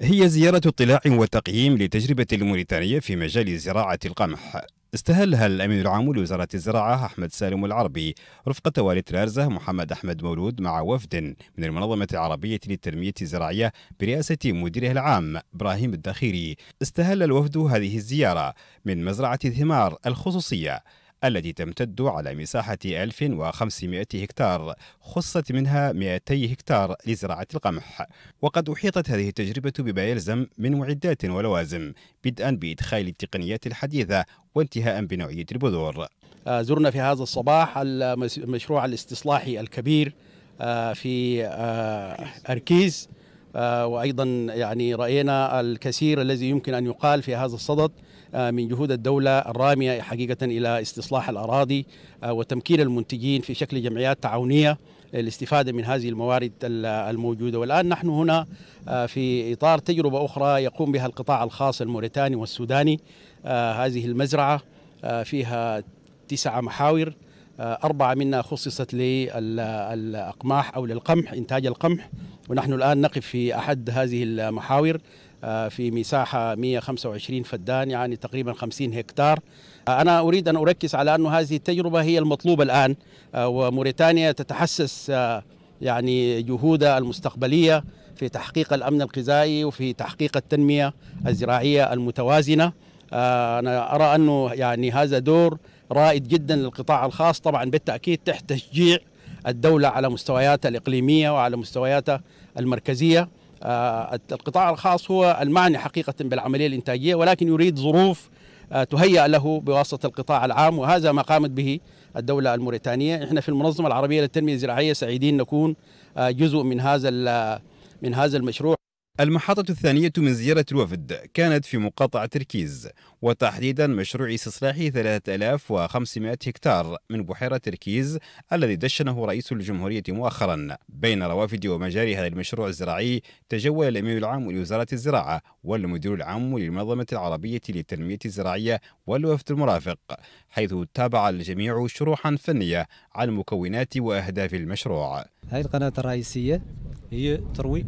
هي زيارة اطلاع وتقييم لتجربة الموريتانية في مجال زراعة القمح استهلها الأمين العام لوزارة الزراعة أحمد سالم العربي رفقة والي ترارزة محمد أحمد مولود مع وفد من المنظمة العربية للتنمية الزراعية برئاسة مديره العام إبراهيم الدخيري استهل الوفد هذه الزيارة من مزرعة الثمار الخصوصية التي تمتد على مساحة 1500 هكتار خصت منها 200 هكتار لزراعة القمح وقد أحيطت هذه التجربة بما يلزم من معدات ولوازم بدءا بإدخال التقنيات الحديثة وانتهاء بنوعية البذور آه، زرنا في هذا الصباح المشروع الاستصلاحي الكبير آه، في آه، أركيز آه، وايضا يعني راينا الكثير الذي يمكن ان يقال في هذا الصدد آه، من جهود الدوله الراميه حقيقه الى استصلاح الاراضي آه، وتمكين المنتجين في شكل جمعيات تعاونيه للاستفاده من هذه الموارد الموجوده والان نحن هنا في اطار تجربه اخرى يقوم بها القطاع الخاص الموريتاني والسوداني هذه المزرعه فيها تسعه محاور آه، أربعة منها خصصت للأقماح أو للقمح إنتاج القمح ونحن الآن نقف في أحد هذه المحاور آه، في مساحة 125 فدان يعني تقريبا 50 هكتار آه، أنا أريد أن أركز على أن هذه التجربة هي المطلوبة الآن وموريتانيا تتحسس يعني جهودها المستقبلية في تحقيق الأمن الغذائي وفي تحقيق التنمية الزراعية المتوازنة أنا أرى أنه يعني هذا دور رائد جدا للقطاع الخاص طبعا بالتأكيد تحت تشجيع الدولة على مستوياتها الإقليمية وعلى مستوياتها المركزية آه، القطاع الخاص هو المعني حقيقة بالعملية الإنتاجية ولكن يريد ظروف آه، تهيأ له بواسطة القطاع العام وهذا ما قامت به الدولة الموريتانية احنا في المنظمة العربية للتنمية الزراعية سعيدين نكون آه، جزء من هذا من هذا المشروع المحطة الثانية من زيارة الوفد كانت في مقاطعة تركيز وتحديدا مشروع استصلاح 3500 هكتار من بحيرة تركيز الذي دشنه رئيس الجمهورية مؤخرا بين روافد ومجاري هذا المشروع الزراعي تجول الأمين العام لوزارة الزراعة والمدير العام للمنظمة العربية للتنمية الزراعية والوفد المرافق حيث تابع الجميع شروحا فنية عن مكونات وأهداف المشروع هذه القناة الرئيسية هي تروي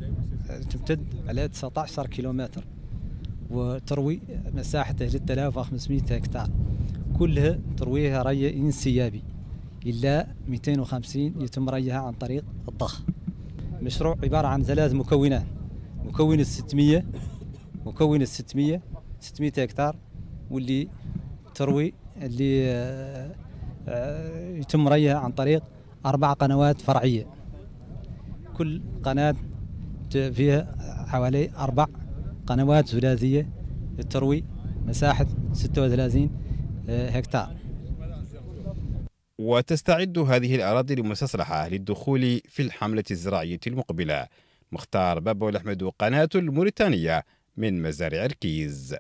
تمتد على 19 كيلومتر وتروي مساحة 3500 هكتار كلها ترويها ري انسيابي إلا 250 يتم ريها عن طريق الضخ مشروع عبارة عن ثلاث مكونات مكون ال 600 مكون ال 600 600 هكتار واللي تروي اللي آه، آه، يتم ريها عن طريق أربع قنوات فرعية كل قناة فيها حوالي أربع قنوات ثلاثية للتروي مساحة 36 آه، هكتار وتستعد هذه الأراضي المستصلحة للدخول في الحملة الزراعية المقبلة مختار بابو الأحمد قناة الموريتانية من مزارع الكيز